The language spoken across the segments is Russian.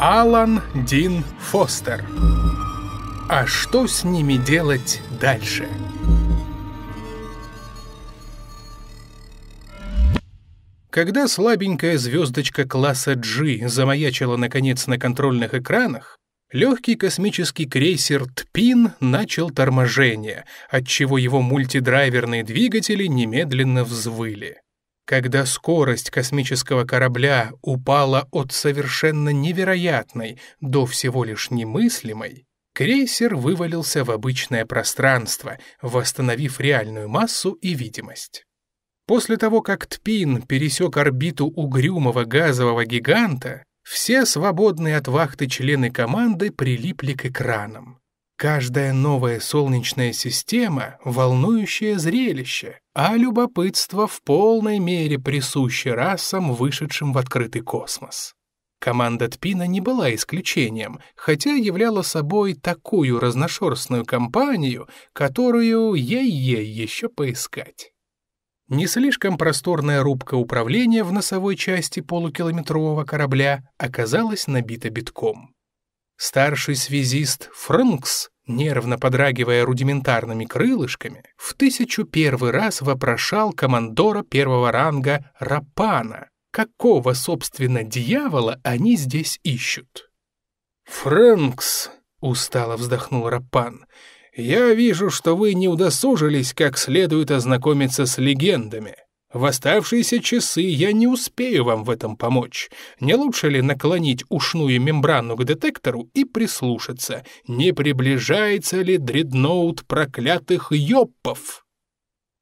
Алан Дин Фостер. А что с ними делать дальше? Когда слабенькая звездочка класса G замаячила наконец на контрольных экранах, легкий космический крейсер Тпин начал торможение, отчего его мультидрайверные двигатели немедленно взвыли когда скорость космического корабля упала от совершенно невероятной до всего лишь немыслимой, крейсер вывалился в обычное пространство, восстановив реальную массу и видимость. После того, как Тпин пересек орбиту угрюмого газового гиганта, все свободные от вахты члены команды прилипли к экранам. Каждая новая солнечная система — волнующее зрелище, а любопытство в полной мере присуще расам, вышедшим в открытый космос. Команда Тпина не была исключением, хотя являла собой такую разношерстную компанию, которую ей-ей еще поискать. Не слишком просторная рубка управления в носовой части полукилометрового корабля оказалась набита битком. Старший связист Франкс, нервно подрагивая рудиментарными крылышками, в тысячу первый раз вопрошал командора первого ранга Рапана, какого, собственно, дьявола они здесь ищут. «Франкс», — устало вздохнул Рапан, — «я вижу, что вы не удосужились как следует ознакомиться с легендами». В оставшиеся часы я не успею вам в этом помочь. Не лучше ли наклонить ушную мембрану к детектору и прислушаться, не приближается ли дредноут проклятых ёппов?»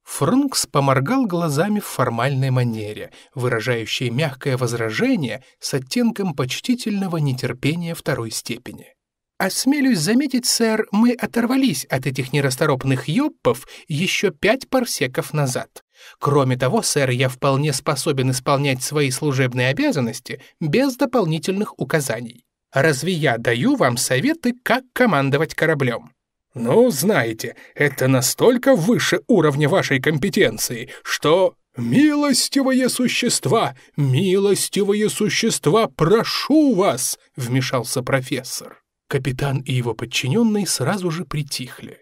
Фрункс поморгал глазами в формальной манере, выражающей мягкое возражение с оттенком почтительного нетерпения второй степени. «Осмелюсь заметить, сэр, мы оторвались от этих нерасторопных ёппов еще пять парсеков назад. Кроме того, сэр, я вполне способен исполнять свои служебные обязанности без дополнительных указаний. Разве я даю вам советы, как командовать кораблем?» «Ну, знаете, это настолько выше уровня вашей компетенции, что...» «Милостивые существа! Милостивые существа! Прошу вас!» — вмешался профессор. Капитан и его подчиненные сразу же притихли.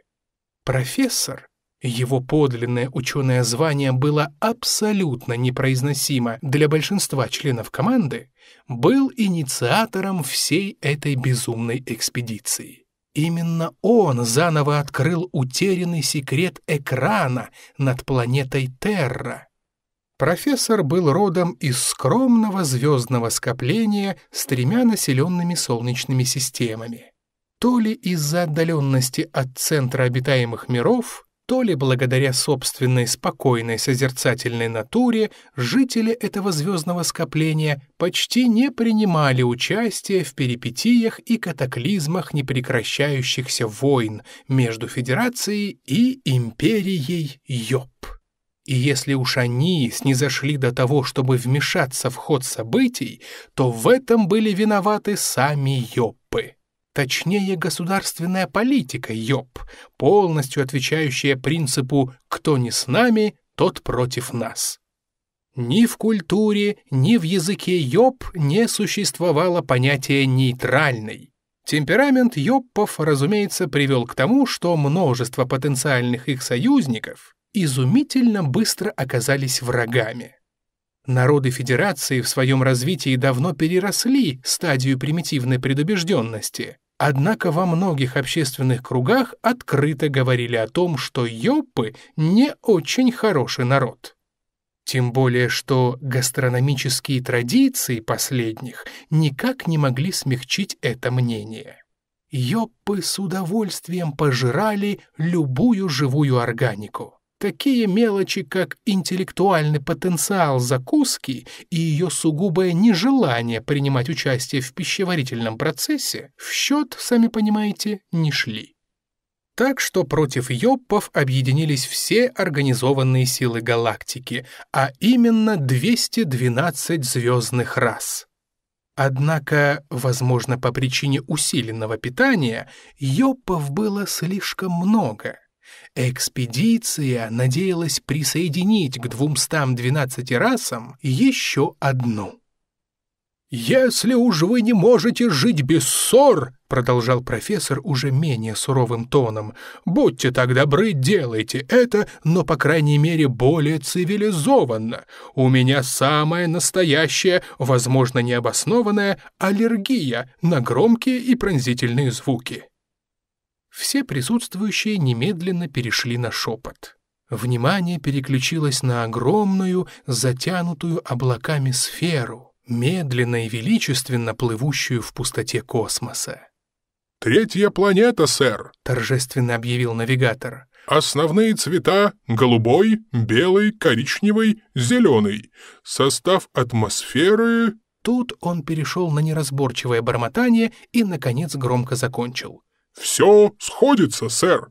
Профессор его подлинное ученое звание было абсолютно непроизносимо для большинства членов команды, был инициатором всей этой безумной экспедиции. Именно он заново открыл утерянный секрет экрана над планетой Терра. Профессор был родом из скромного звездного скопления с тремя населенными солнечными системами. То ли из-за отдаленности от центра обитаемых миров, то ли благодаря собственной спокойной созерцательной натуре жители этого звездного скопления почти не принимали участия в перипетиях и катаклизмах непрекращающихся войн между Федерацией и империей Йоп. И если уж они снизошли до того, чтобы вмешаться в ход событий, то в этом были виноваты сами Йоп. Точнее, государственная политика, ёб, полностью отвечающая принципу «кто не с нами, тот против нас». Ни в культуре, ни в языке ёб не существовало понятия «нейтральный». Темперамент ёбпов, разумеется, привел к тому, что множество потенциальных их союзников изумительно быстро оказались врагами. Народы Федерации в своем развитии давно переросли стадию примитивной предубежденности Однако во многих общественных кругах открыто говорили о том, что йоппы не очень хороший народ. Тем более, что гастрономические традиции последних никак не могли смягчить это мнение. Йоппы с удовольствием пожирали любую живую органику такие мелочи, как интеллектуальный потенциал закуски и ее сугубое нежелание принимать участие в пищеварительном процессе, в счет, сами понимаете, не шли. Так что против Йоппов объединились все организованные силы галактики, а именно 212 звездных рас. Однако, возможно, по причине усиленного питания, йопов было слишком много — Экспедиция надеялась присоединить к 212 расам еще одну. «Если уж вы не можете жить без ссор», — продолжал профессор уже менее суровым тоном, «будьте так добры, делайте это, но, по крайней мере, более цивилизованно. У меня самая настоящая, возможно, необоснованная аллергия на громкие и пронзительные звуки». Все присутствующие немедленно перешли на шепот. Внимание переключилось на огромную, затянутую облаками сферу, медленно и величественно плывущую в пустоте космоса. «Третья планета, сэр!» — торжественно объявил навигатор. «Основные цвета — голубой, белый, коричневый, зеленый. Состав атмосферы...» Тут он перешел на неразборчивое бормотание и, наконец, громко закончил. «Все сходится, сэр».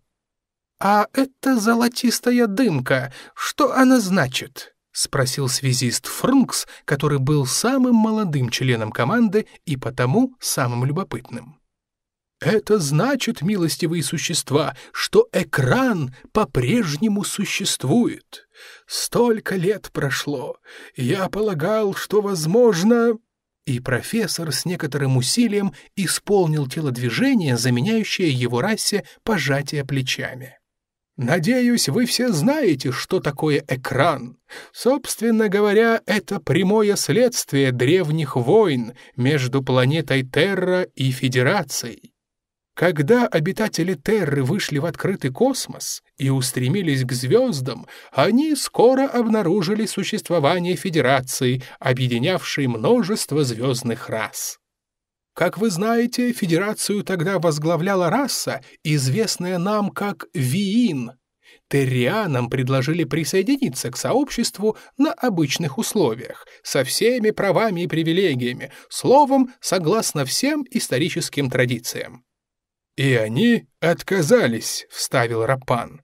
«А это золотистая дымка. Что она значит?» — спросил связист Фрункс, который был самым молодым членом команды и потому самым любопытным. «Это значит, милостивые существа, что экран по-прежнему существует. Столько лет прошло. Я полагал, что, возможно...» И профессор с некоторым усилием исполнил телодвижение, заменяющее его расе пожатие плечами. Надеюсь, вы все знаете, что такое экран. Собственно говоря, это прямое следствие древних войн между планетой Терра и Федерацией. Когда обитатели Терры вышли в открытый космос и устремились к звездам, они скоро обнаружили существование Федерации, объединявшей множество звездных рас. Как вы знаете, Федерацию тогда возглавляла раса, известная нам как Виин. Террианам предложили присоединиться к сообществу на обычных условиях, со всеми правами и привилегиями, словом, согласно всем историческим традициям. «И они отказались», — вставил Рапан.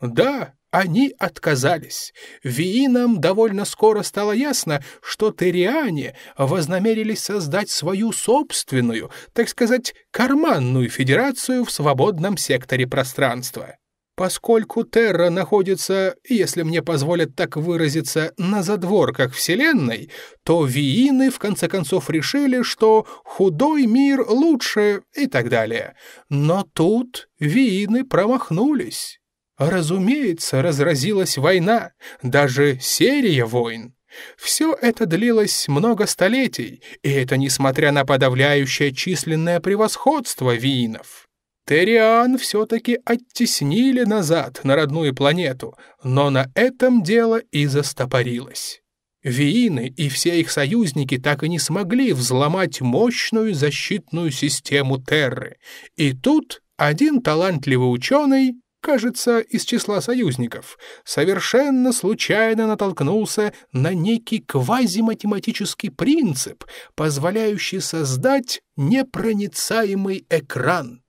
«Да, они отказались. Виинам довольно скоро стало ясно, что Териане вознамерились создать свою собственную, так сказать, карманную федерацию в свободном секторе пространства. Поскольку Терра находится, если мне позволят так выразиться, на задворках Вселенной, то виины в конце концов решили, что худой мир лучше и так далее. Но тут виины промахнулись. Разумеется, разразилась война, даже серия войн. Все это длилось много столетий, и это несмотря на подавляющее численное превосходство виинов. Терриан все-таки оттеснили назад на родную планету, но на этом дело и застопорилось. Виины и все их союзники так и не смогли взломать мощную защитную систему Терры. И тут один талантливый ученый, кажется, из числа союзников, совершенно случайно натолкнулся на некий квазиматематический принцип, позволяющий создать непроницаемый экран.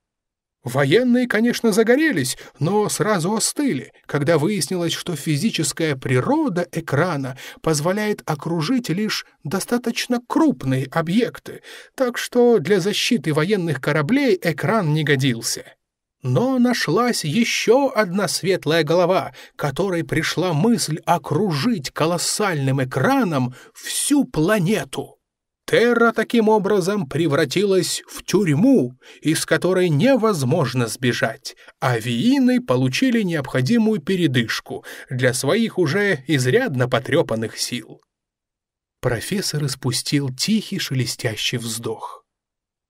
Военные, конечно, загорелись, но сразу остыли, когда выяснилось, что физическая природа экрана позволяет окружить лишь достаточно крупные объекты, так что для защиты военных кораблей экран не годился. Но нашлась еще одна светлая голова, которой пришла мысль окружить колоссальным экраном всю планету. Терра таким образом превратилась в тюрьму, из которой невозможно сбежать, а виины получили необходимую передышку для своих уже изрядно потрепанных сил. Профессор испустил тихий шелестящий вздох.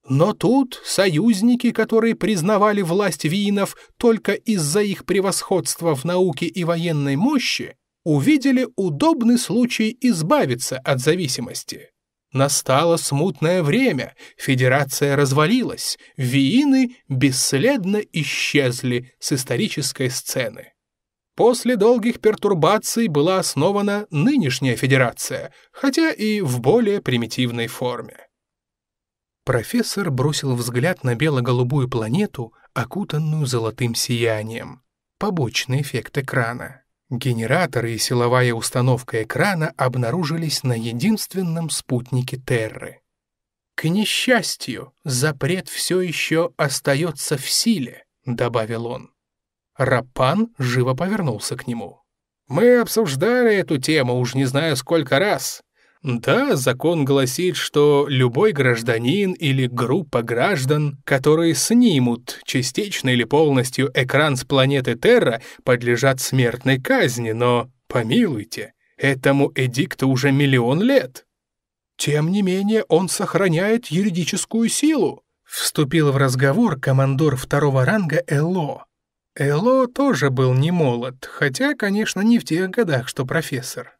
Но тут союзники, которые признавали власть виинов только из-за их превосходства в науке и военной мощи, увидели удобный случай избавиться от зависимости. Настало смутное время, федерация развалилась, виины бесследно исчезли с исторической сцены. После долгих пертурбаций была основана нынешняя федерация, хотя и в более примитивной форме. Профессор бросил взгляд на бело-голубую планету, окутанную золотым сиянием. Побочный эффект экрана. Генераторы и силовая установка экрана обнаружились на единственном спутнике Терры. «К несчастью, запрет все еще остается в силе», — добавил он. Рапан живо повернулся к нему. «Мы обсуждали эту тему уж не знаю сколько раз. Да, закон гласит, что любой гражданин или группа граждан, которые снимут частично или полностью экран с планеты Терра, подлежат смертной казни, но, помилуйте, этому эдикту уже миллион лет. Тем не менее, он сохраняет юридическую силу, вступил в разговор командор второго ранга Эло. Эло тоже был не молод, хотя, конечно, не в тех годах, что профессор.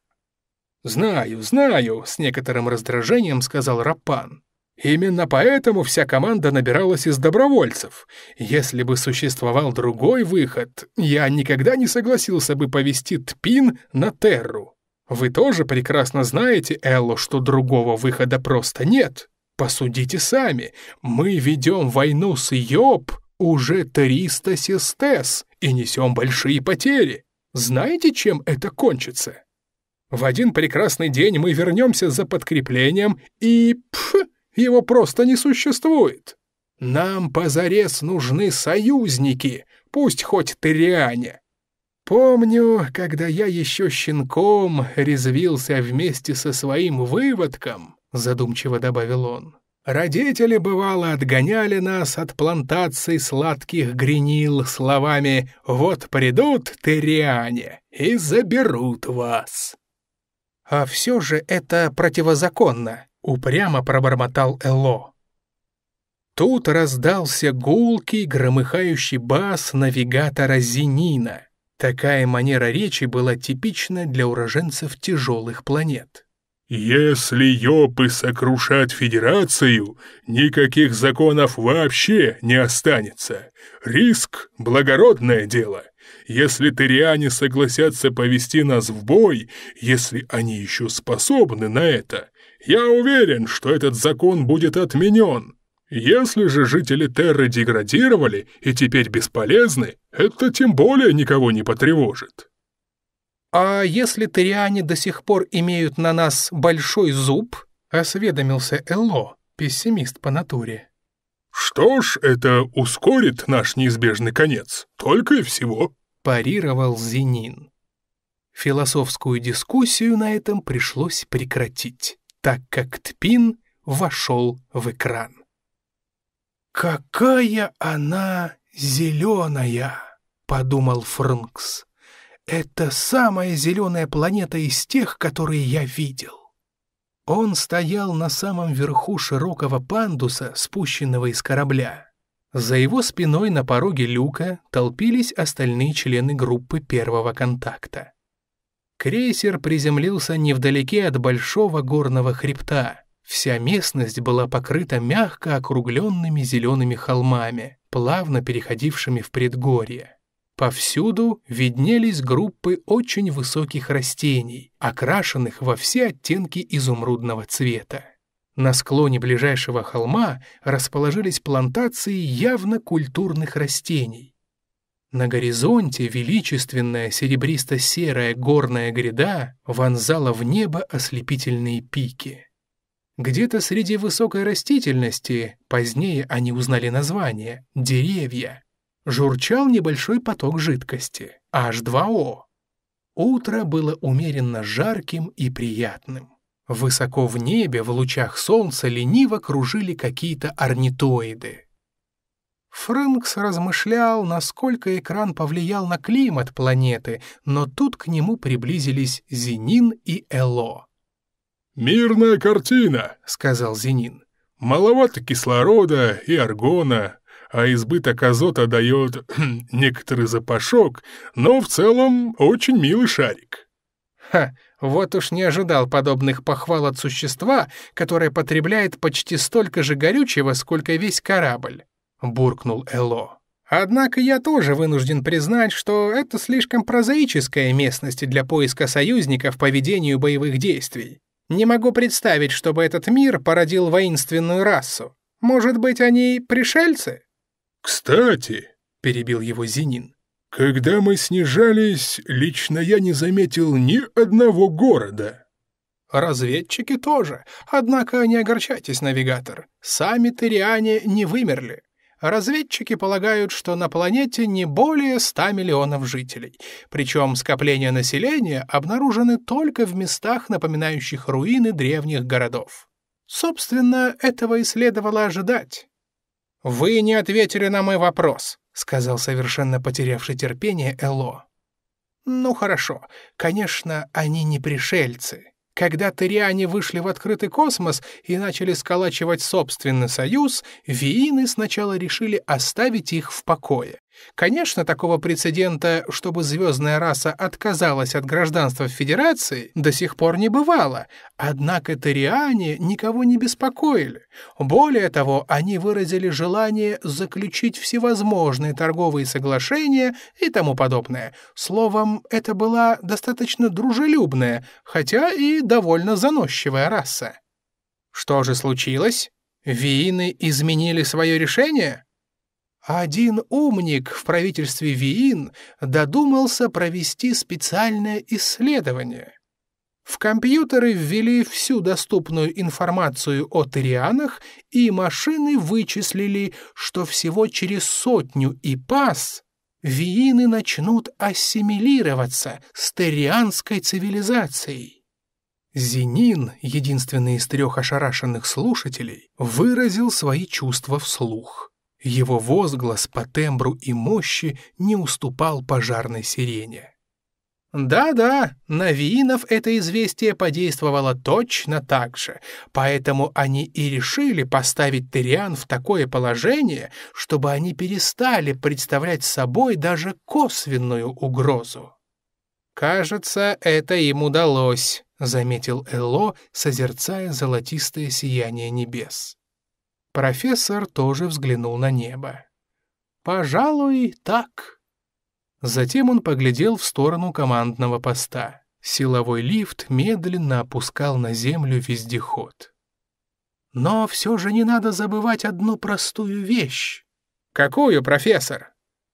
«Знаю, знаю», — с некоторым раздражением сказал Рапан. Именно поэтому вся команда набиралась из добровольцев. Если бы существовал другой выход, я никогда не согласился бы повести Тпин на Терру. Вы тоже прекрасно знаете, Элло, что другого выхода просто нет. Посудите сами, мы ведем войну с Йоб уже 300 сестес и несем большие потери. Знаете, чем это кончится? В один прекрасный день мы вернемся за подкреплением, и... пф, его просто не существует. Нам позарез нужны союзники, пусть хоть тыриане. Помню, когда я еще щенком резвился вместе со своим выводком, задумчиво добавил он. Родители, бывало, отгоняли нас от плантаций сладких гренил словами «Вот придут тыриане и заберут вас». А все же это противозаконно, упрямо пробормотал Элло. Тут раздался гулкий, громыхающий бас навигатора Зенина. Такая манера речи была типична для уроженцев тяжелых планет. «Если ёпы сокрушат Федерацию, никаких законов вообще не останется. Риск — благородное дело. Если тыриане согласятся повести нас в бой, если они еще способны на это, я уверен, что этот закон будет отменен. Если же жители Терры деградировали и теперь бесполезны, это тем более никого не потревожит. «А если тыриане до сих пор имеют на нас большой зуб?» — осведомился Элло, пессимист по натуре. «Что ж, это ускорит наш неизбежный конец, только и всего», парировал Зенин. Философскую дискуссию на этом пришлось прекратить, так как Тпин вошел в экран. «Какая она зеленая!» — подумал Фрнкс. «Это самая зеленая планета из тех, которые я видел». Он стоял на самом верху широкого пандуса, спущенного из корабля. За его спиной на пороге люка толпились остальные члены группы первого контакта. Крейсер приземлился невдалеке от большого горного хребта. Вся местность была покрыта мягко округленными зелеными холмами, плавно переходившими в предгорье. Повсюду виднелись группы очень высоких растений, окрашенных во все оттенки изумрудного цвета. На склоне ближайшего холма расположились плантации явно культурных растений. На горизонте величественная серебристо-серая горная гряда вонзала в небо ослепительные пики. Где-то среди высокой растительности, позднее они узнали название, деревья, журчал небольшой поток жидкости, H2O. Утро было умеренно жарким и приятным. Высоко в небе, в лучах солнца, лениво кружили какие-то орнитоиды. Фрэнкс размышлял, насколько экран повлиял на климат планеты, но тут к нему приблизились Зенин и Эло. «Мирная картина», — сказал Зенин. «Маловато кислорода и аргона, а избыток азота дает некоторый запашок, но в целом очень милый шарик». «Ха, вот уж не ожидал подобных похвал от существа, которое потребляет почти столько же горючего, сколько весь корабль», — буркнул Эло. «Однако я тоже вынужден признать, что это слишком прозаическая местность для поиска союзников по ведению боевых действий. Не могу представить, чтобы этот мир породил воинственную расу. Может быть, они пришельцы?» «Кстати», — перебил его Зенин, когда мы снижались, лично я не заметил ни одного города. Разведчики тоже. Однако не огорчайтесь, навигатор. Сами тыриане не вымерли. Разведчики полагают, что на планете не более 100 миллионов жителей, причем скопления населения обнаружены только в местах, напоминающих руины древних городов. Собственно, этого и следовало ожидать. Вы не ответили на мой вопрос сказал совершенно потерявший терпение Эло. «Ну хорошо, конечно, они не пришельцы. Когда тыриане вышли в открытый космос и начали сколачивать собственный союз, виины сначала решили оставить их в покое. Конечно, такого прецедента, чтобы звездная раса отказалась от гражданства в Федерации, до сих пор не бывало, однако Ториане никого не беспокоили. Более того, они выразили желание заключить всевозможные торговые соглашения и тому подобное. Словом, это была достаточно дружелюбная, хотя и довольно заносчивая раса. Что же случилось? Виины изменили свое решение? Один умник в правительстве Виин додумался провести специальное исследование. В компьютеры ввели всю доступную информацию о Терианах, и машины вычислили, что всего через сотню и пас Виины начнут ассимилироваться с Терианской цивилизацией. Зенин, единственный из трех ошарашенных слушателей, выразил свои чувства вслух — его возглас по тембру и мощи не уступал пожарной сирене. Да-да, на Виинов это известие подействовало точно так же, поэтому они и решили поставить Тыриан в такое положение, чтобы они перестали представлять собой даже косвенную угрозу. «Кажется, это им удалось», — заметил Эло, созерцая золотистое сияние небес. Профессор тоже взглянул на небо. «Пожалуй, так». Затем он поглядел в сторону командного поста. Силовой лифт медленно опускал на землю вездеход. «Но все же не надо забывать одну простую вещь». «Какую, профессор?»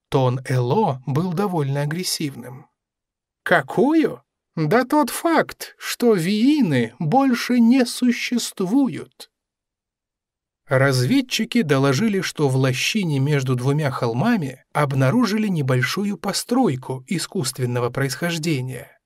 Тон Эло был довольно агрессивным. «Какую? Да тот факт, что виины больше не существуют». Разведчики доложили, что в лощине между двумя холмами обнаружили небольшую постройку искусственного происхождения.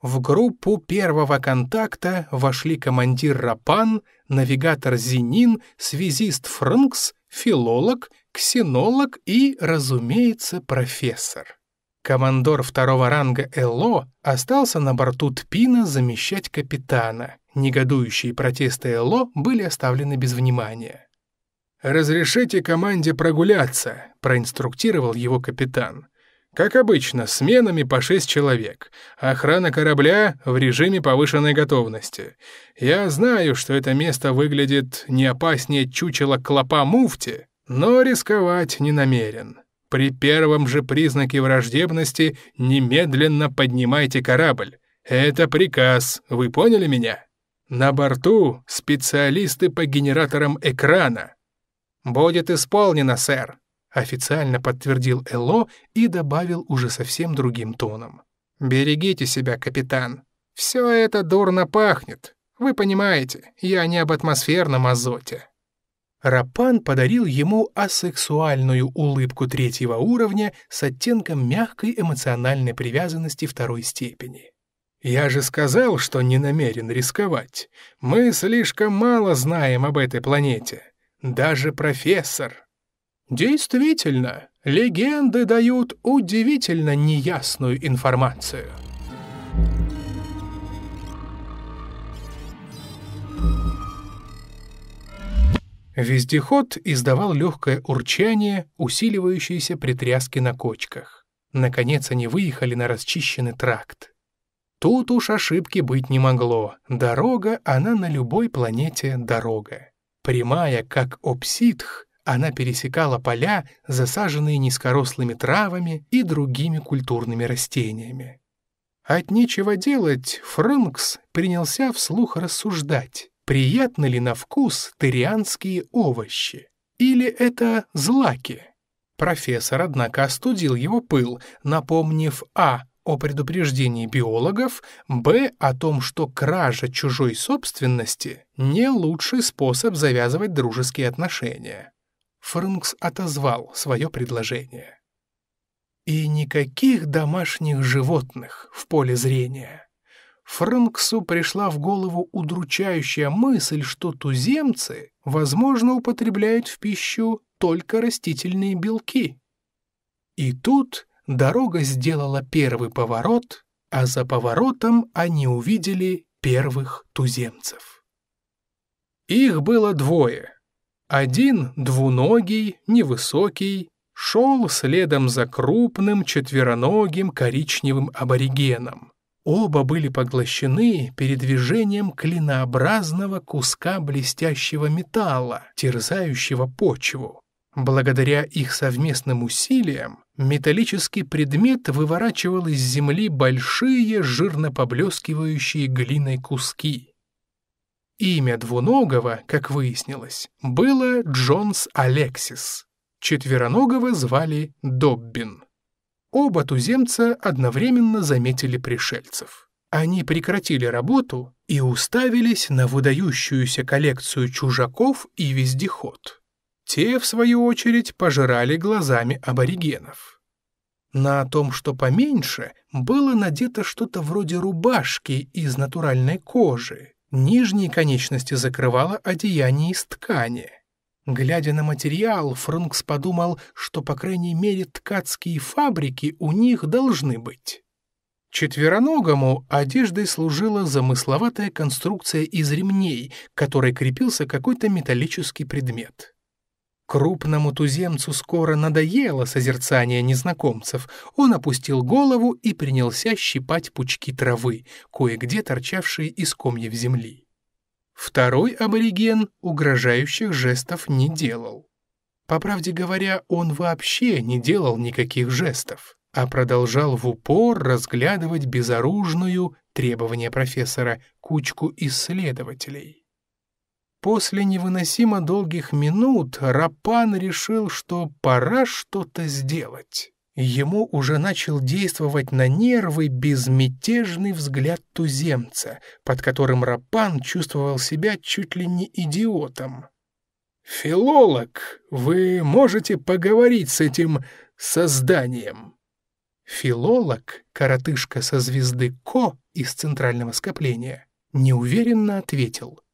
В группу первого контакта вошли командир Рапан, навигатор Зинин, связист Фрнкс, филолог, ксенолог и, разумеется, профессор. Командор второго ранга Эло остался на борту Тпина замещать капитана, Негодующие протесты Эло были оставлены без внимания. «Разрешите команде прогуляться», — проинструктировал его капитан. «Как обычно, сменами по шесть человек. Охрана корабля в режиме повышенной готовности. Я знаю, что это место выглядит не опаснее чучела клопа муфти, но рисковать не намерен. При первом же признаке враждебности немедленно поднимайте корабль. Это приказ, вы поняли меня?» На борту специалисты по генераторам экрана. Будет исполнено, сэр, официально подтвердил Эло и добавил уже совсем другим тоном. Берегите себя, капитан. Все это дурно пахнет. Вы понимаете, я не об атмосферном азоте. Рапан подарил ему асексуальную улыбку третьего уровня с оттенком мягкой эмоциональной привязанности второй степени. «Я же сказал, что не намерен рисковать. Мы слишком мало знаем об этой планете. Даже профессор». «Действительно, легенды дают удивительно неясную информацию». Вездеход издавал легкое урчание, усиливающееся при тряске на кочках. Наконец они выехали на расчищенный тракт. Тут уж ошибки быть не могло. Дорога, она на любой планете дорога. Прямая, как обсидх, она пересекала поля, засаженные низкорослыми травами и другими культурными растениями. От нечего делать Фрэнкс принялся вслух рассуждать, приятны ли на вкус тырианские овощи, или это злаки. Профессор, однако, остудил его пыл, напомнив А о предупреждении биологов, б. о том, что кража чужой собственности – не лучший способ завязывать дружеские отношения. Фрнкс отозвал свое предложение. И никаких домашних животных в поле зрения. Фрэнксу пришла в голову удручающая мысль, что туземцы, возможно, употребляют в пищу только растительные белки. И тут дорога сделала первый поворот, а за поворотом они увидели первых туземцев. Их было двое. Один двуногий, невысокий, шел следом за крупным четвероногим коричневым аборигеном. Оба были поглощены передвижением клинообразного куска блестящего металла, терзающего почву. Благодаря их совместным усилиям Металлический предмет выворачивал из земли большие, жирно поблескивающие глиной куски. Имя двуногого, как выяснилось, было Джонс Алексис. Четвероногого звали Доббин. Оба туземца одновременно заметили пришельцев. Они прекратили работу и уставились на выдающуюся коллекцию чужаков и вездеход. Те, в свою очередь, пожирали глазами аборигенов. На том, что поменьше, было надето что-то вроде рубашки из натуральной кожи. Нижние конечности закрывало одеяние из ткани. Глядя на материал, Фрункс подумал, что, по крайней мере, ткацкие фабрики у них должны быть. Четвероногому одеждой служила замысловатая конструкция из ремней, к которой крепился какой-то металлический предмет. Крупному туземцу скоро надоело созерцание незнакомцев. Он опустил голову и принялся щипать пучки травы, кое-где торчавшие из комьев земли. Второй абориген угрожающих жестов не делал. По правде говоря, он вообще не делал никаких жестов, а продолжал в упор разглядывать безоружную, требование профессора, кучку исследователей. После невыносимо долгих минут Рапан решил, что пора что-то сделать. Ему уже начал действовать на нервы безмятежный взгляд туземца, под которым Рапан чувствовал себя чуть ли не идиотом. «Филолог, вы можете поговорить с этим созданием?» Филолог, коротышка со звезды Ко из центрального скопления, неуверенно ответил —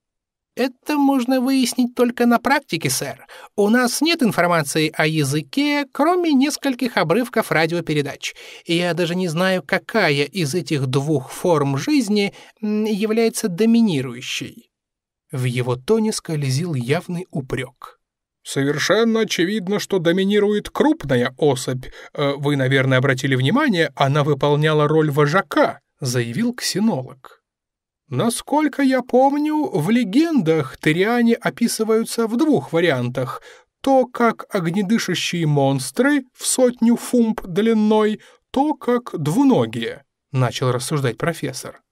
это можно выяснить только на практике, сэр. У нас нет информации о языке, кроме нескольких обрывков радиопередач. Я даже не знаю, какая из этих двух форм жизни является доминирующей. В его тоне скользил явный упрек. Совершенно очевидно, что доминирует крупная особь. Э, вы, наверное, обратили внимание, она выполняла роль вожака, заявил ксенолог. Насколько я помню, в легендах тыриане описываются в двух вариантах. То, как огнедышащие монстры в сотню фумп длиной, то, как двуногие, начал рассуждать профессор.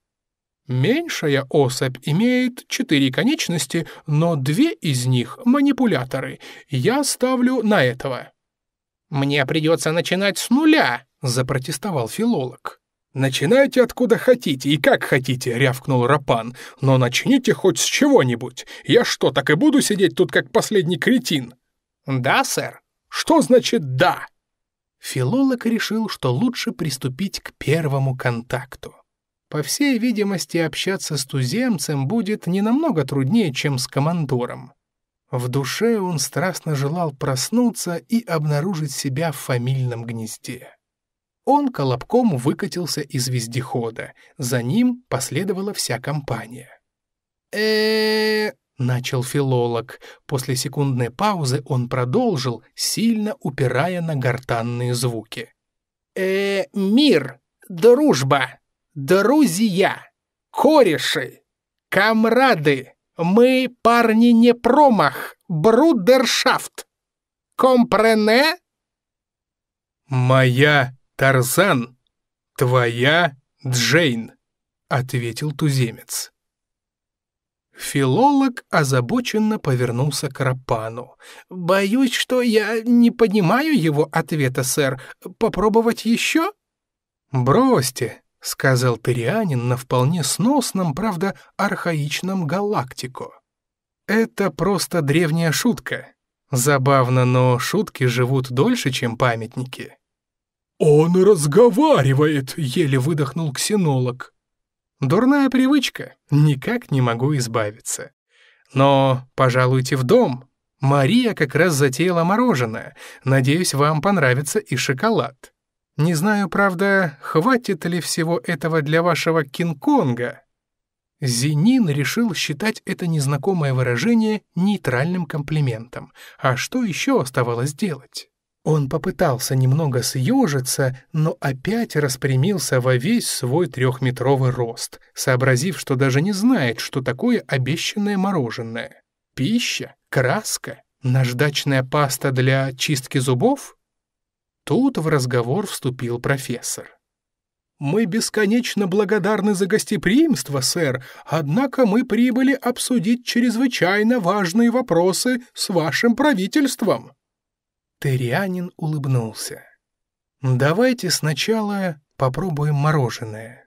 Меньшая особь имеет четыре конечности, но две из них — манипуляторы. Я ставлю на этого. «Мне придется начинать с нуля», — запротестовал филолог. «Начинайте откуда хотите и как хотите», — рявкнул Рапан. «Но начните хоть с чего-нибудь. Я что, так и буду сидеть тут, как последний кретин?» «Да, сэр». «Что значит «да»?» Филолог решил, что лучше приступить к первому контакту. По всей видимости, общаться с туземцем будет не намного труднее, чем с командором. В душе он страстно желал проснуться и обнаружить себя в фамильном гнезде. Он колобком выкатился из вездехода. За ним последовала вся компания. э начал филолог. После секундной паузы он продолжил, сильно упирая на гортанные звуки. э мир, дружба, друзья, кореши, камрады, мы, парни, не промах, брудершафт. Компрене? Моя Тарзан, твоя Джейн», — ответил туземец. Филолог озабоченно повернулся к Рапану. «Боюсь, что я не понимаю его ответа, сэр. Попробовать еще?» «Бросьте», — сказал Тырианин на вполне сносном, правда, архаичном галактику. «Это просто древняя шутка. Забавно, но шутки живут дольше, чем памятники». «Он разговаривает!» — еле выдохнул ксенолог. «Дурная привычка. Никак не могу избавиться. Но пожалуйте в дом. Мария как раз затеяла мороженое. Надеюсь, вам понравится и шоколад. Не знаю, правда, хватит ли всего этого для вашего Кинг-Конга?» Зенин решил считать это незнакомое выражение нейтральным комплиментом. А что еще оставалось делать? Он попытался немного съежиться, но опять распрямился во весь свой трехметровый рост, сообразив, что даже не знает, что такое обещанное мороженое. Пища? Краска? Наждачная паста для чистки зубов? Тут в разговор вступил профессор. «Мы бесконечно благодарны за гостеприимство, сэр, однако мы прибыли обсудить чрезвычайно важные вопросы с вашим правительством». Террианин улыбнулся. «Ну, «Давайте сначала попробуем мороженое».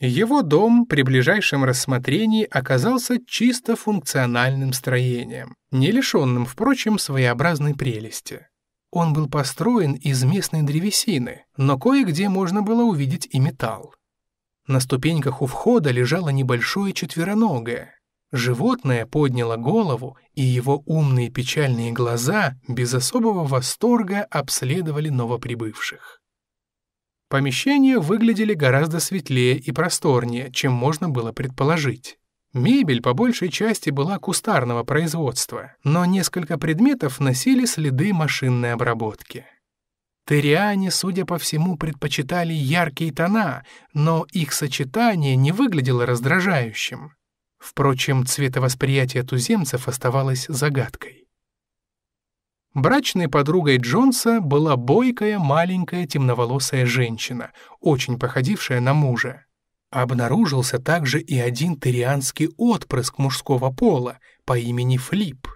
Его дом при ближайшем рассмотрении оказался чисто функциональным строением, не лишенным, впрочем, своеобразной прелести. Он был построен из местной древесины, но кое-где можно было увидеть и металл. На ступеньках у входа лежало небольшое четвероногое, Животное подняло голову, и его умные печальные глаза без особого восторга обследовали новоприбывших. Помещения выглядели гораздо светлее и просторнее, чем можно было предположить. Мебель по большей части была кустарного производства, но несколько предметов носили следы машинной обработки. Териане, судя по всему, предпочитали яркие тона, но их сочетание не выглядело раздражающим. Впрочем, цветовосприятие туземцев оставалось загадкой. Брачной подругой Джонса была бойкая маленькая темноволосая женщина, очень походившая на мужа. Обнаружился также и один тырианский отпрыск мужского пола по имени Флип.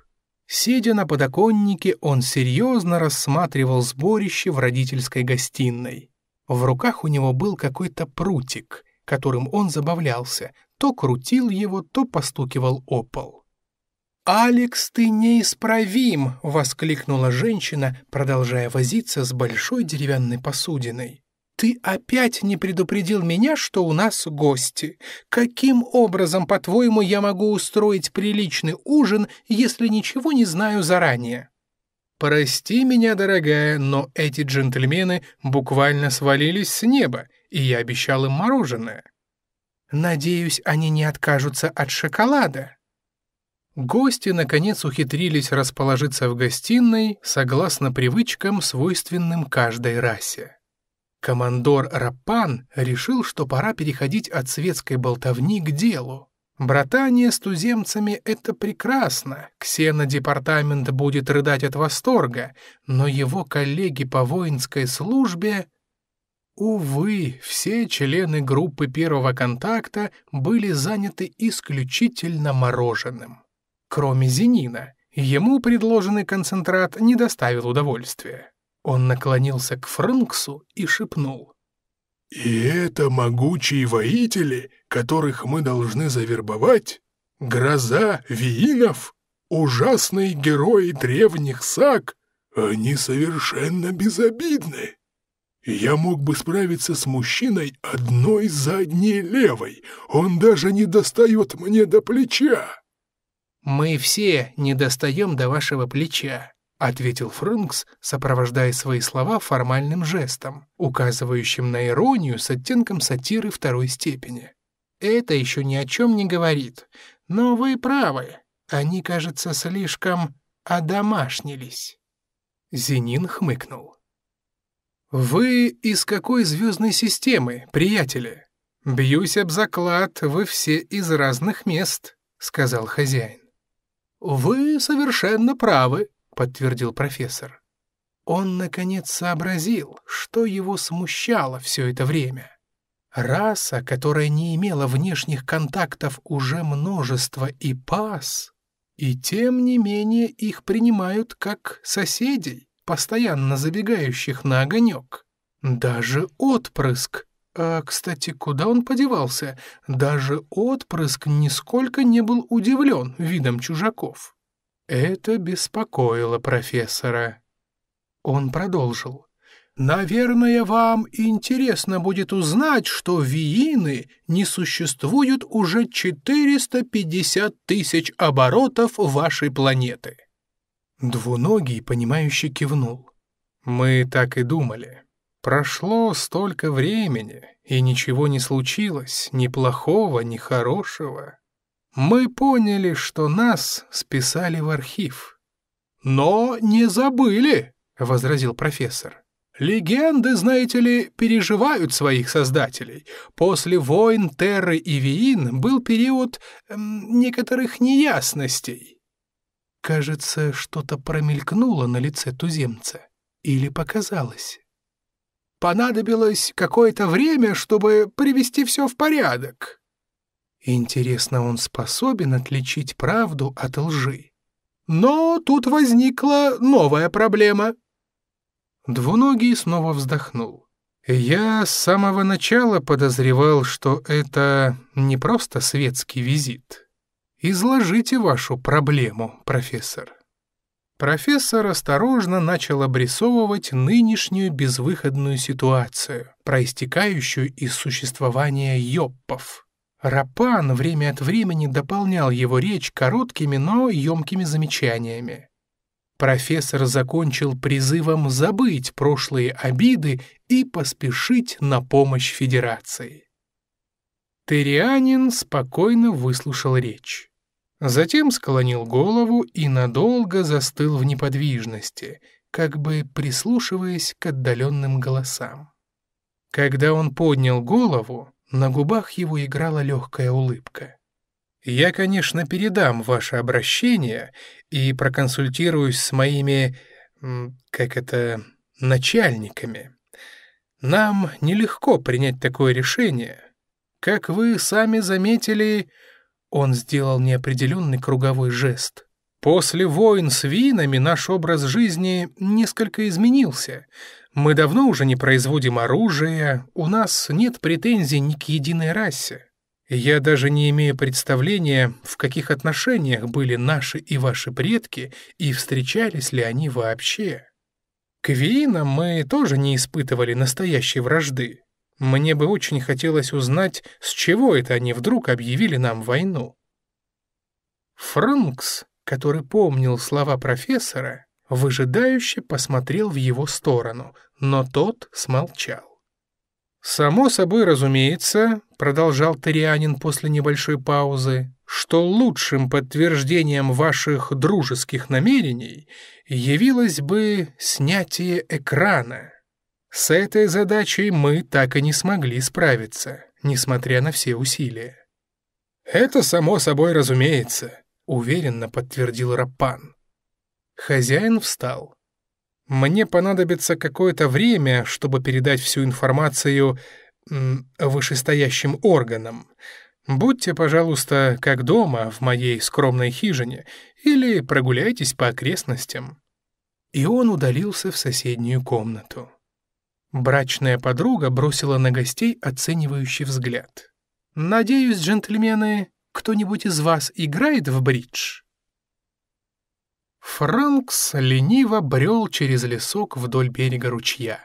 Сидя на подоконнике, он серьезно рассматривал сборище в родительской гостиной. В руках у него был какой-то прутик, которым он забавлялся, то крутил его, то постукивал о пол. «Алекс, ты неисправим!» — воскликнула женщина, продолжая возиться с большой деревянной посудиной. «Ты опять не предупредил меня, что у нас гости. Каким образом, по-твоему, я могу устроить приличный ужин, если ничего не знаю заранее?» «Прости меня, дорогая, но эти джентльмены буквально свалились с неба, и я обещал им мороженое. Надеюсь, они не откажутся от шоколада. Гости, наконец, ухитрились расположиться в гостиной согласно привычкам, свойственным каждой расе. Командор Рапан решил, что пора переходить от светской болтовни к делу. Братание с туземцами — это прекрасно, ксенодепартамент будет рыдать от восторга, но его коллеги по воинской службе Увы, все члены группы первого контакта были заняты исключительно мороженым. Кроме Зенина, ему предложенный концентрат не доставил удовольствия. Он наклонился к Франксу и шепнул. «И это могучие воители, которых мы должны завербовать? Гроза виинов? Ужасные герои древних саг? Они совершенно безобидны!» Я мог бы справиться с мужчиной одной задней левой. Он даже не достает мне до плеча». «Мы все не достаем до вашего плеча», — ответил Фрункс, сопровождая свои слова формальным жестом, указывающим на иронию с оттенком сатиры второй степени. «Это еще ни о чем не говорит, но вы правы. Они, кажется, слишком одомашнились». Зенин хмыкнул. «Вы из какой звездной системы, приятели?» «Бьюсь об заклад, вы все из разных мест», — сказал хозяин. «Вы совершенно правы», — подтвердил профессор. Он, наконец, сообразил, что его смущало все это время. Раса, которая не имела внешних контактов уже множество и пас, и тем не менее их принимают как соседей постоянно забегающих на огонек. Даже отпрыск. А, кстати, куда он подевался? Даже отпрыск нисколько не был удивлен видом чужаков. Это беспокоило профессора. Он продолжил. «Наверное, вам интересно будет узнать, что виины не существуют уже 450 тысяч оборотов вашей планеты». Двуногий, понимающе кивнул. «Мы так и думали. Прошло столько времени, и ничего не случилось, ни плохого, ни хорошего. Мы поняли, что нас списали в архив». «Но не забыли», — возразил профессор. Легенды, знаете ли, переживают своих создателей. После войн Терры и Виин был период эм, некоторых неясностей. Кажется, что-то промелькнуло на лице туземца. Или показалось. Понадобилось какое-то время, чтобы привести все в порядок. Интересно, он способен отличить правду от лжи. Но тут возникла новая проблема. Двуногий снова вздохнул. Я с самого начала подозревал, что это не просто светский визит. «Изложите вашу проблему, профессор». Профессор осторожно начал обрисовывать нынешнюю безвыходную ситуацию, проистекающую из существования йоппов. Рапан время от времени дополнял его речь короткими, но емкими замечаниями. Профессор закончил призывом забыть прошлые обиды и поспешить на помощь Федерации. Терианин спокойно выслушал речь. Затем склонил голову и надолго застыл в неподвижности, как бы прислушиваясь к отдаленным голосам. Когда он поднял голову, на губах его играла легкая улыбка. «Я, конечно, передам ваше обращение и проконсультируюсь с моими... как это... начальниками. Нам нелегко принять такое решение. Как вы сами заметили, он сделал неопределенный круговой жест. «После войн с винами наш образ жизни несколько изменился. Мы давно уже не производим оружие, у нас нет претензий ни к единой расе. Я даже не имею представления, в каких отношениях были наши и ваши предки, и встречались ли они вообще. К винам мы тоже не испытывали настоящей вражды. Мне бы очень хотелось узнать, с чего это они вдруг объявили нам войну. Франкс, который помнил слова профессора, выжидающе посмотрел в его сторону, но тот смолчал. «Само собой разумеется», — продолжал Торианин после небольшой паузы, «что лучшим подтверждением ваших дружеских намерений явилось бы снятие экрана». С этой задачей мы так и не смогли справиться, несмотря на все усилия. «Это само собой разумеется», — уверенно подтвердил Рапан. Хозяин встал. «Мне понадобится какое-то время, чтобы передать всю информацию вышестоящим органам. Будьте, пожалуйста, как дома в моей скромной хижине или прогуляйтесь по окрестностям». И он удалился в соседнюю комнату. Брачная подруга бросила на гостей оценивающий взгляд. «Надеюсь, джентльмены, кто-нибудь из вас играет в бридж?» Франкс лениво брел через лесок вдоль берега ручья.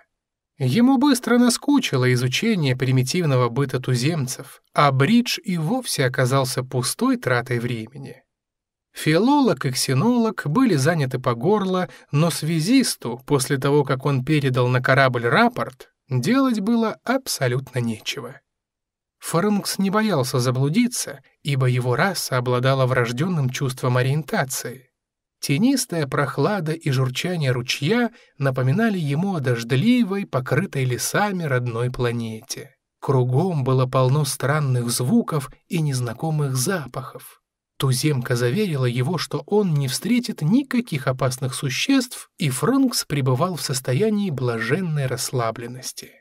Ему быстро наскучило изучение примитивного быта туземцев, а бридж и вовсе оказался пустой тратой времени. Филолог и ксенолог были заняты по горло, но связисту, после того, как он передал на корабль рапорт, делать было абсолютно нечего. Форенкс не боялся заблудиться, ибо его раса обладала врожденным чувством ориентации. Тенистая прохлада и журчание ручья напоминали ему о дождливой, покрытой лесами родной планете. Кругом было полно странных звуков и незнакомых запахов. Туземка заверила его, что он не встретит никаких опасных существ, и Франкс пребывал в состоянии блаженной расслабленности.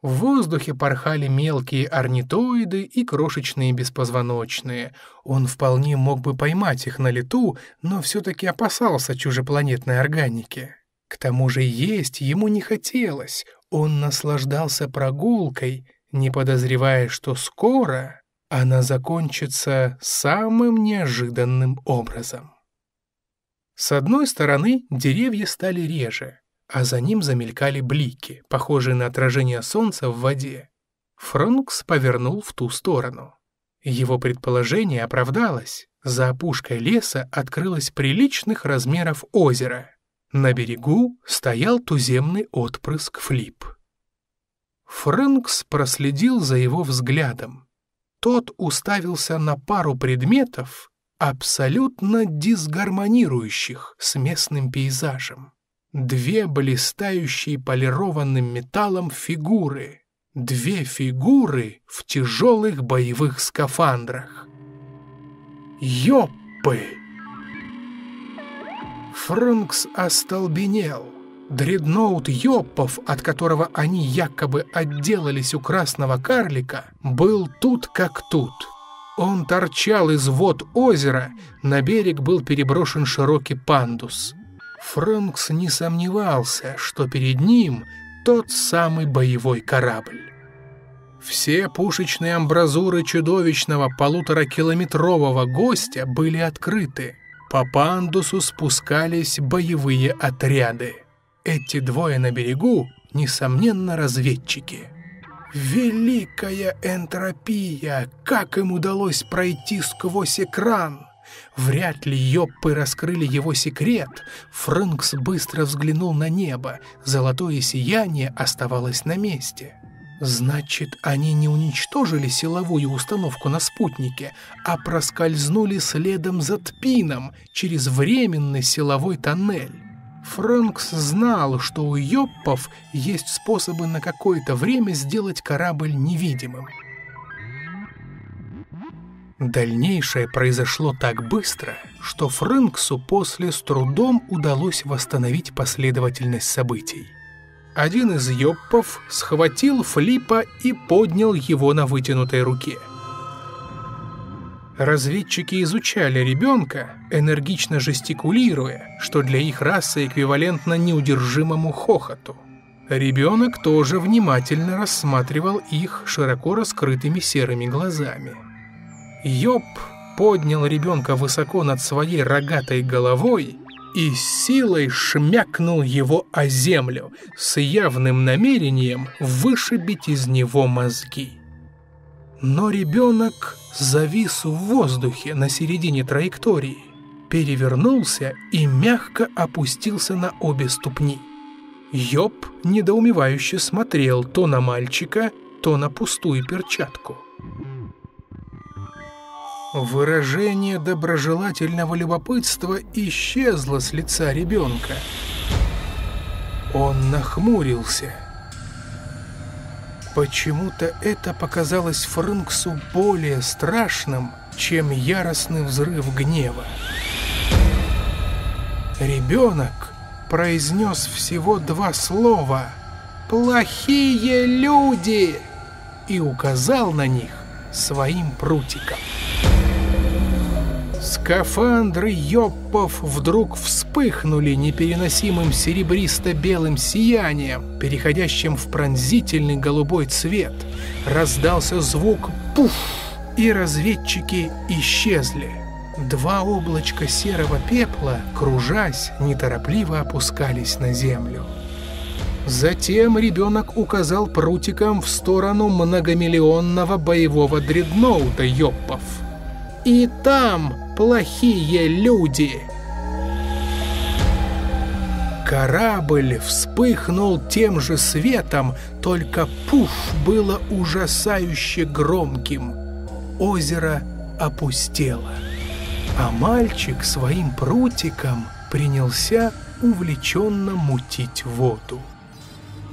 В воздухе порхали мелкие орнитоиды и крошечные беспозвоночные. Он вполне мог бы поймать их на лету, но все-таки опасался чужепланетной органики. К тому же есть ему не хотелось, он наслаждался прогулкой, не подозревая, что скоро она закончится самым неожиданным образом. С одной стороны деревья стали реже, а за ним замелькали блики, похожие на отражение солнца в воде. Фронкс повернул в ту сторону. Его предположение оправдалось. За опушкой леса открылось приличных размеров озеро. На берегу стоял туземный отпрыск флип. Фрэнкс проследил за его взглядом, тот уставился на пару предметов, абсолютно дисгармонирующих с местным пейзажем. Две блистающие полированным металлом фигуры. Две фигуры в тяжелых боевых скафандрах. Ёппы! Франкс остолбенел. Дредноут Йоппов, от которого они якобы отделались у красного карлика, был тут как тут. Он торчал из вод озера, на берег был переброшен широкий пандус. Фрэнкс не сомневался, что перед ним тот самый боевой корабль. Все пушечные амбразуры чудовищного полуторакилометрового гостя были открыты. По пандусу спускались боевые отряды. Эти двое на берегу, несомненно, разведчики. Великая энтропия! Как им удалось пройти сквозь экран? Вряд ли Йоппы раскрыли его секрет. Фрэнкс быстро взглянул на небо. Золотое сияние оставалось на месте. Значит, они не уничтожили силовую установку на спутнике, а проскользнули следом за Тпином через временный силовой тоннель. Фрэнкс знал, что у Йоппов есть способы на какое-то время сделать корабль невидимым. Дальнейшее произошло так быстро, что Фрэнксу после с трудом удалось восстановить последовательность событий. Один из Йоппов схватил Флипа и поднял его на вытянутой руке – Разведчики изучали ребенка, энергично жестикулируя, что для их расы эквивалентно неудержимому хохоту. Ребенок тоже внимательно рассматривал их широко раскрытыми серыми глазами. Йоб поднял ребенка высоко над своей рогатой головой и силой шмякнул его о землю с явным намерением вышибить из него мозги. Но ребенок завис в воздухе на середине траектории, перевернулся и мягко опустился на обе ступни. Йоб недоумевающе смотрел то на мальчика, то на пустую перчатку. Выражение доброжелательного любопытства исчезло с лица ребенка. Он нахмурился – Почему-то это показалось Фрэнксу более страшным, чем яростный взрыв гнева. Ребенок произнес всего два слова «Плохие люди!» и указал на них своим прутиком. Скафандры Йоппов вдруг вспыхнули непереносимым серебристо-белым сиянием, переходящим в пронзительный голубой цвет. Раздался звук «пуф», и разведчики исчезли. Два облачка серого пепла, кружась, неторопливо опускались на землю. Затем ребенок указал прутиком в сторону многомиллионного боевого дредноута Йоппов. «И там!» плохие люди. Корабль вспыхнул тем же светом, только пуф было ужасающе громким. Озеро опустело. А мальчик своим прутиком принялся увлеченно мутить воду.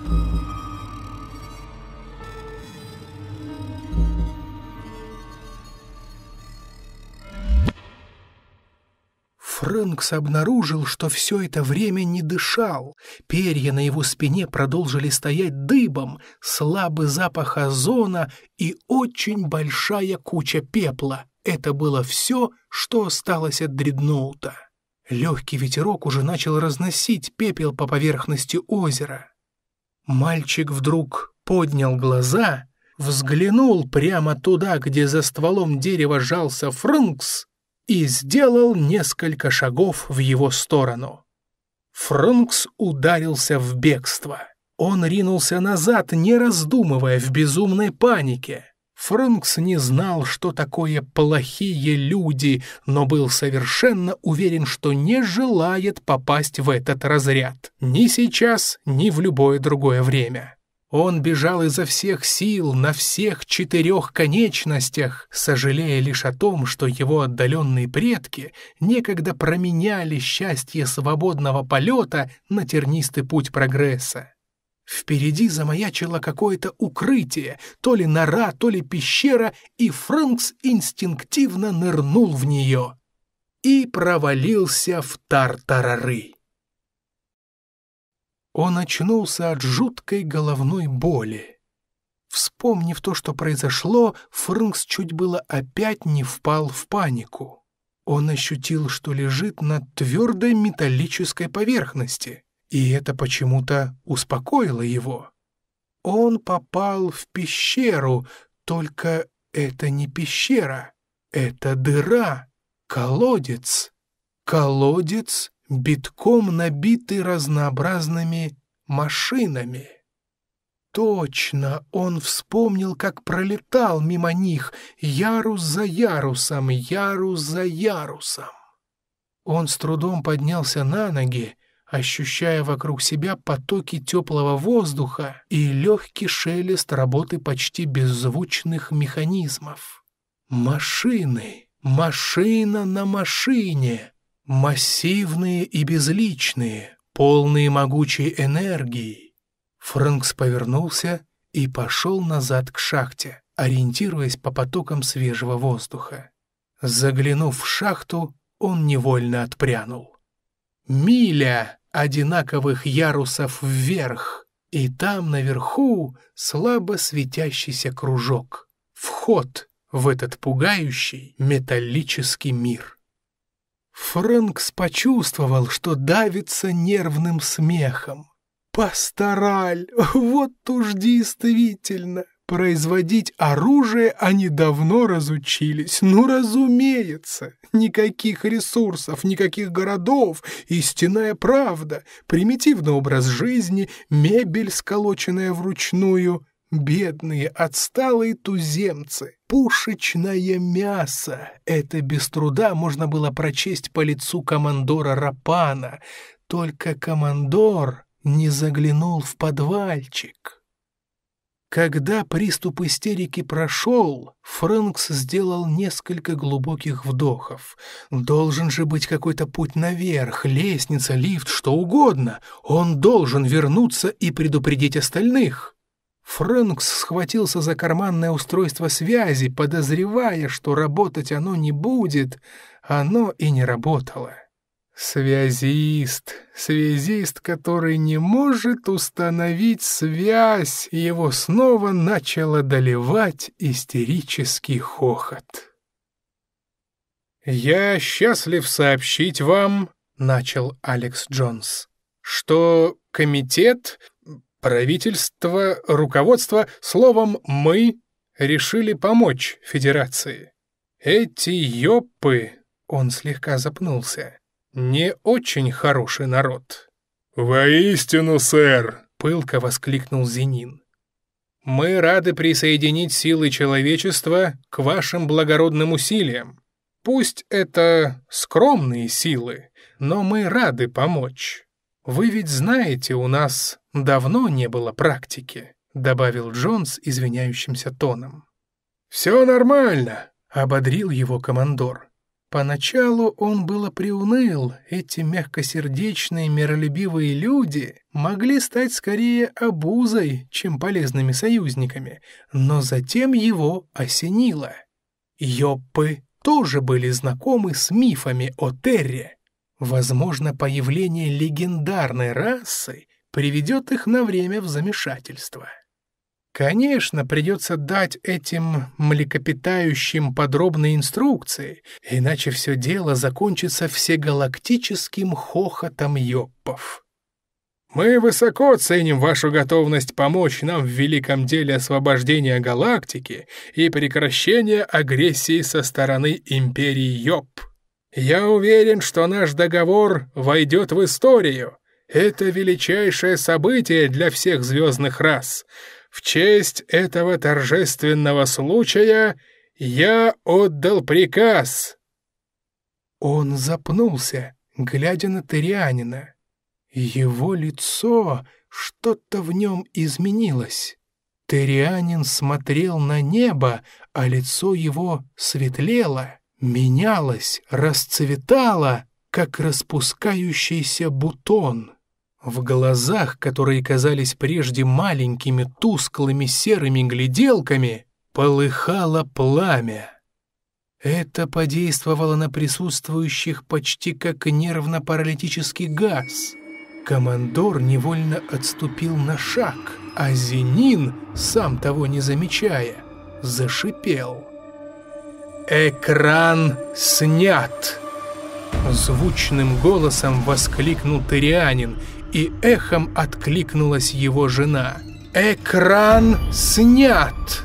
Thank you. Фрэнкс обнаружил, что все это время не дышал. Перья на его спине продолжили стоять дыбом, слабый запах озона и очень большая куча пепла. Это было все, что осталось от дредноута. Легкий ветерок уже начал разносить пепел по поверхности озера. Мальчик вдруг поднял глаза, взглянул прямо туда, где за стволом дерева жался Фрэнкс, и сделал несколько шагов в его сторону. Фрункс ударился в бегство. Он ринулся назад, не раздумывая в безумной панике. Фрункс не знал, что такое плохие люди, но был совершенно уверен, что не желает попасть в этот разряд. Ни сейчас, ни в любое другое время. Он бежал изо всех сил, на всех четырех конечностях, сожалея лишь о том, что его отдаленные предки некогда променяли счастье свободного полета на тернистый путь прогресса. Впереди замаячило какое-то укрытие, то ли нора, то ли пещера, и Франкс инстинктивно нырнул в нее и провалился в тартарары. Он очнулся от жуткой головной боли. Вспомнив то, что произошло, Фрнкс чуть было опять не впал в панику. Он ощутил, что лежит на твердой металлической поверхности, и это почему-то успокоило его. Он попал в пещеру, только это не пещера, это дыра, колодец, колодец битком набитый разнообразными машинами. Точно он вспомнил, как пролетал мимо них ярус за ярусом, ярус за ярусом. Он с трудом поднялся на ноги, ощущая вокруг себя потоки теплого воздуха и легкий шелест работы почти беззвучных механизмов. Машины! Машина на машине! Массивные и безличные, полные могучей энергии. Франкс повернулся и пошел назад к шахте, ориентируясь по потокам свежего воздуха. Заглянув в шахту, он невольно отпрянул. Миля одинаковых ярусов вверх, и там наверху слабо светящийся кружок. Вход в этот пугающий металлический мир. Фрэнкс почувствовал, что давится нервным смехом. «Пастораль! Вот уж действительно! Производить оружие они давно разучились. Ну, разумеется! Никаких ресурсов, никаких городов, истинная правда, примитивный образ жизни, мебель, сколоченная вручную. Бедные отсталые туземцы, пушечное мясо. Это без труда можно было прочесть по лицу командора Рапана. Только командор не заглянул в подвальчик. Когда приступ истерики прошел, Фрэнкс сделал несколько глубоких вдохов. Должен же быть какой-то путь наверх, лестница, лифт, что угодно. Он должен вернуться и предупредить остальных. Фрэнкс схватился за карманное устройство связи, подозревая, что работать оно не будет. Оно и не работало. Связист, связист, который не может установить связь, его снова начал одолевать истерический хохот. «Я счастлив сообщить вам», — начал Алекс Джонс, — «что комитет Правительство, руководство, словом «мы» решили помочь Федерации. Эти ёпы, он слегка запнулся, не очень хороший народ. «Воистину, сэр!» — пылко воскликнул Зенин. «Мы рады присоединить силы человечества к вашим благородным усилиям. Пусть это скромные силы, но мы рады помочь. Вы ведь знаете, у нас Давно не было практики», — добавил Джонс извиняющимся тоном. «Все нормально», — ободрил его командор. Поначалу он было приуныл, эти мягкосердечные, миролюбивые люди могли стать скорее обузой, чем полезными союзниками, но затем его осенило. Йоппы тоже были знакомы с мифами о Терре. Возможно, появление легендарной расы приведет их на время в замешательство. Конечно, придется дать этим млекопитающим подробные инструкции, иначе все дело закончится всегалактическим хохотом йопов. «Мы высоко ценим вашу готовность помочь нам в великом деле освобождения галактики и прекращения агрессии со стороны Империи Йоп. Я уверен, что наш договор войдет в историю, это величайшее событие для всех звездных рас. В честь этого торжественного случая я отдал приказ». Он запнулся, глядя на Тырианина. Его лицо, что-то в нем изменилось. Тырианин смотрел на небо, а лицо его светлело, менялось, расцветало, как распускающийся бутон. В глазах, которые казались прежде маленькими, тусклыми, серыми гляделками, полыхало пламя. Это подействовало на присутствующих почти как нервно-паралитический газ. Командор невольно отступил на шаг, а Зенин, сам того не замечая, зашипел. «Экран снят!» Звучным голосом воскликнул Тырианин и эхом откликнулась его жена. «Экран снят!»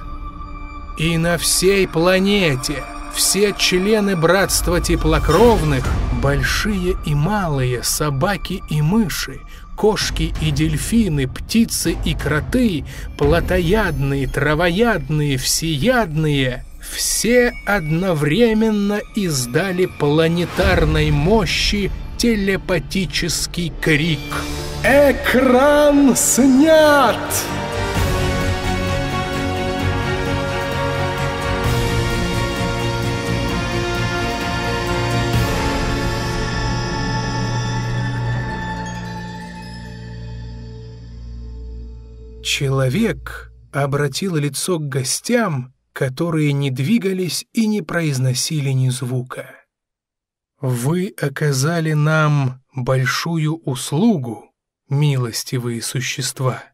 И на всей планете все члены Братства Теплокровных, большие и малые, собаки и мыши, кошки и дельфины, птицы и кроты, плотоядные, травоядные, всеядные, все одновременно издали планетарной мощи телепатический крик. «Экран снят!» Человек обратил лицо к гостям, которые не двигались и не произносили ни звука. «Вы оказали нам большую услугу, милостивые существа.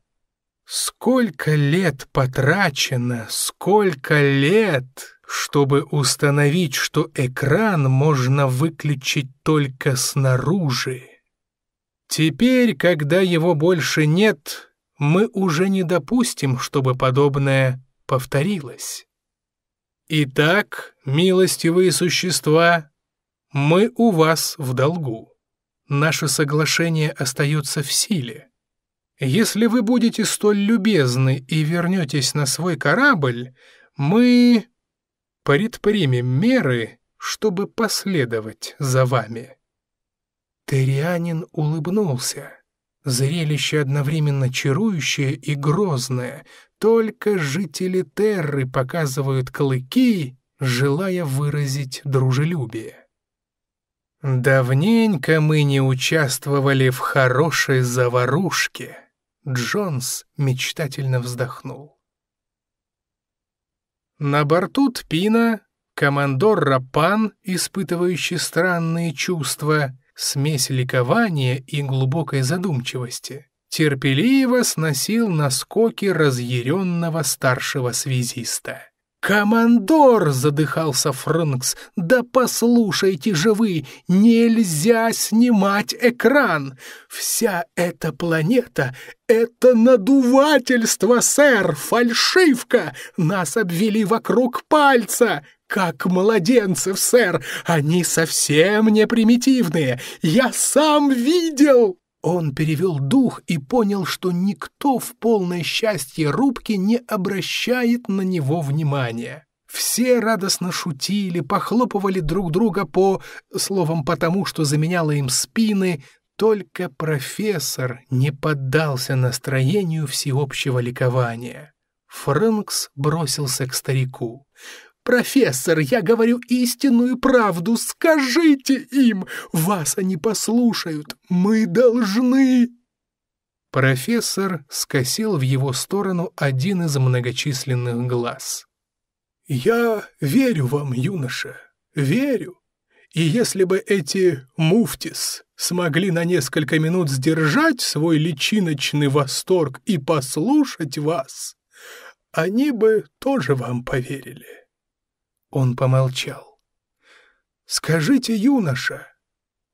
Сколько лет потрачено, сколько лет, чтобы установить, что экран можно выключить только снаружи. Теперь, когда его больше нет, мы уже не допустим, чтобы подобное повторилось». Итак, милостивые существа, мы у вас в долгу. Наше соглашение остается в силе. Если вы будете столь любезны и вернетесь на свой корабль, мы предпримем меры, чтобы последовать за вами». Терианин улыбнулся. Зрелище одновременно чарующее и грозное. Только жители Терры показывают клыки, желая выразить дружелюбие. «Давненько мы не участвовали в хорошей заварушке», — Джонс мечтательно вздохнул. На борту Тпина командор Рапан, испытывающий странные чувства, смесь ликования и глубокой задумчивости, терпеливо сносил наскоки разъяренного старшего связиста. «Командор!» — задыхался Фрэнкс. «Да послушайте же вы! Нельзя снимать экран! Вся эта планета — это надувательство, сэр! Фальшивка! Нас обвели вокруг пальца! как младенцев, сэр! Они совсем не примитивные! Я сам видел!» Он перевел дух и понял, что никто в полное счастье рубки не обращает на него внимания. Все радостно шутили, похлопывали друг друга по, словом, потому что заменяло им спины, только профессор не поддался настроению всеобщего ликования. Фрэнкс бросился к старику профессор, я говорю истинную правду. Скажите им! Вас они послушают. Мы должны...» Профессор скосил в его сторону один из многочисленных глаз. «Я верю вам, юноша, верю. И если бы эти муфтис смогли на несколько минут сдержать свой личиночный восторг и послушать вас, они бы тоже вам поверили. Он помолчал. «Скажите, юноша,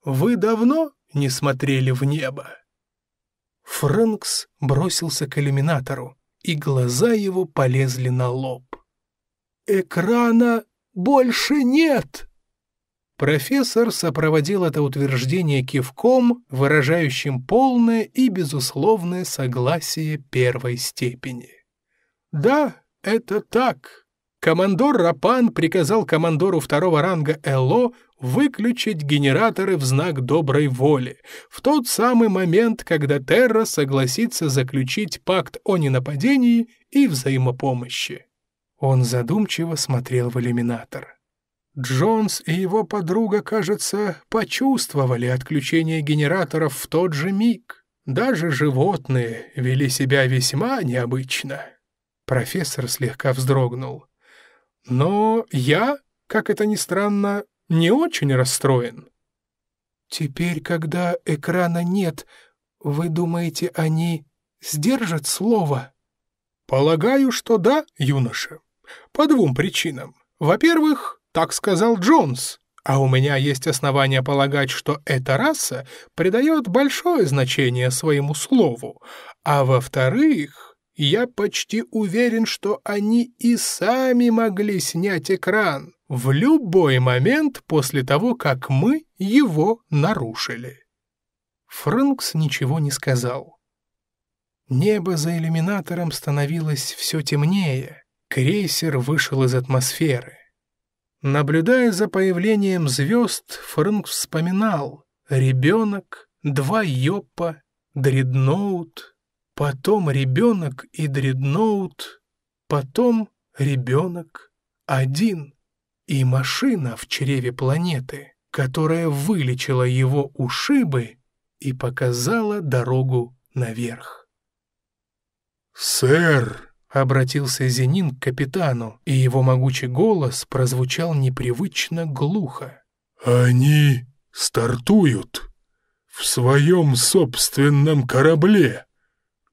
вы давно не смотрели в небо?» Фрэнкс бросился к иллюминатору, и глаза его полезли на лоб. «Экрана больше нет!» Профессор сопроводил это утверждение кивком, выражающим полное и безусловное согласие первой степени. «Да, это так!» командор Рапан приказал командору второго ранга Эло выключить генераторы в знак доброй воли, в тот самый момент, когда Терра согласится заключить пакт о ненападении и взаимопомощи. Он задумчиво смотрел в иллюминатор. Джонс и его подруга, кажется, почувствовали отключение генераторов в тот же миг. Даже животные вели себя весьма необычно. Профессор слегка вздрогнул. Но я, как это ни странно, не очень расстроен. Теперь, когда экрана нет, вы думаете, они сдержат слово? Полагаю, что да, юноша. По двум причинам. Во-первых, так сказал Джонс, а у меня есть основания полагать, что эта раса придает большое значение своему слову. А во-вторых, я почти уверен, что они и сами могли снять экран в любой момент после того, как мы его нарушили. Фрэнкс ничего не сказал. Небо за иллюминатором становилось все темнее. Крейсер вышел из атмосферы. Наблюдая за появлением звезд, Фрэнкс вспоминал «Ребенок», «Два Йопа», «Дредноут», потом ребенок и дредноут, потом ребенок один и машина в чреве планеты, которая вылечила его ушибы и показала дорогу наверх. «Сэр!» — обратился Зенин к капитану, и его могучий голос прозвучал непривычно глухо. «Они стартуют в своем собственном корабле!»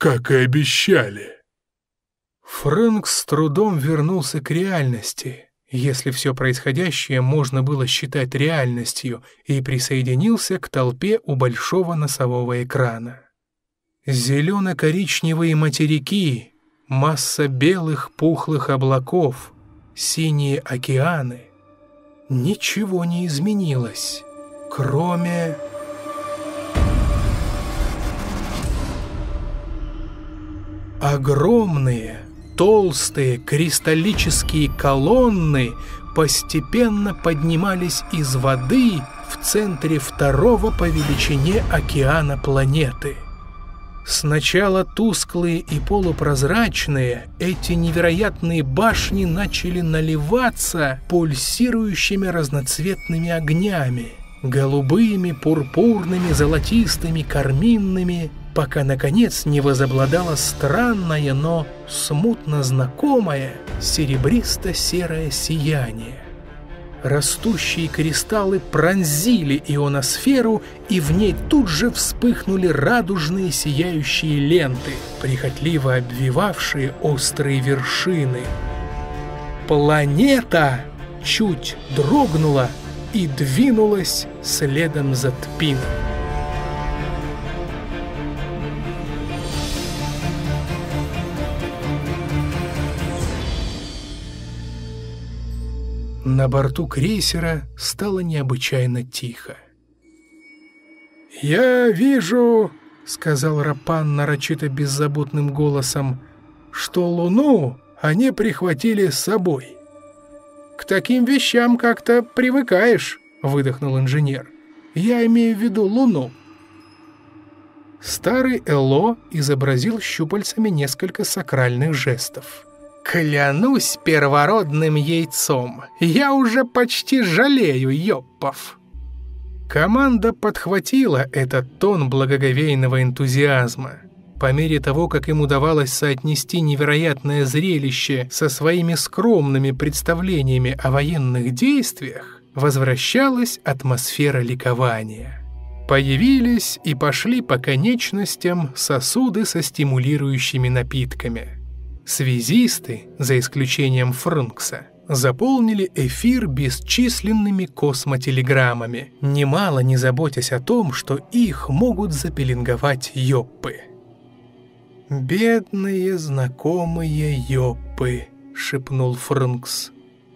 как и обещали». Фрэнк с трудом вернулся к реальности, если все происходящее можно было считать реальностью, и присоединился к толпе у большого носового экрана. Зелено-коричневые материки, масса белых пухлых облаков, синие океаны. Ничего не изменилось, кроме... Огромные, толстые кристаллические колонны постепенно поднимались из воды в центре второго по величине океана планеты. Сначала тусклые и полупрозрачные, эти невероятные башни начали наливаться пульсирующими разноцветными огнями. Голубыми, пурпурными, золотистыми, карминными – пока, наконец, не возобладало странное, но смутно знакомое серебристо-серое сияние. Растущие кристаллы пронзили ионосферу, и в ней тут же вспыхнули радужные сияющие ленты, прихотливо обвивавшие острые вершины. Планета чуть дрогнула и двинулась следом за Тпином. На борту крейсера стало необычайно тихо. «Я вижу», — сказал Рапан нарочито беззаботным голосом, «что Луну они прихватили с собой». «К таким вещам как-то привыкаешь», — выдохнул инженер. «Я имею в виду Луну». Старый Эло изобразил щупальцами несколько сакральных жестов. Клянусь первородным яйцом, я уже почти жалею ёппов. Команда подхватила этот тон благоговейного энтузиазма. По мере того, как им удавалось соотнести невероятное зрелище со своими скромными представлениями о военных действиях, возвращалась атмосфера ликования. Появились и пошли по конечностям сосуды со стимулирующими напитками – Связисты, за исключением Фрункса, заполнили эфир бесчисленными космотелеграммами, немало не заботясь о том, что их могут запеленговать Йоппы. «Бедные знакомые Йоппы», — шепнул Фрункс.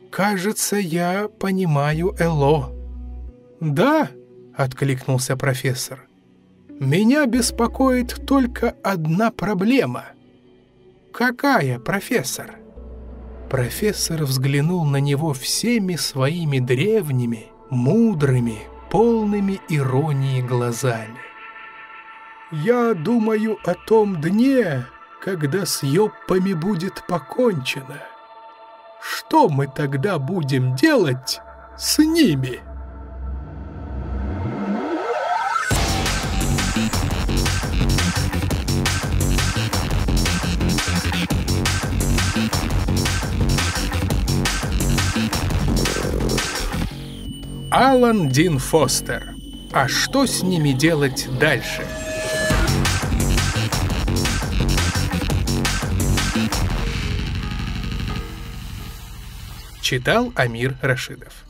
«Кажется, я понимаю Эло». «Да», — откликнулся профессор. «Меня беспокоит только одна проблема — «Какая, профессор?» Профессор взглянул на него всеми своими древними, мудрыми, полными иронии глазами. «Я думаю о том дне, когда с ёппами будет покончено. Что мы тогда будем делать с ними?» Алан Дин Фостер. А что с ними делать дальше? Читал Амир Рашидов.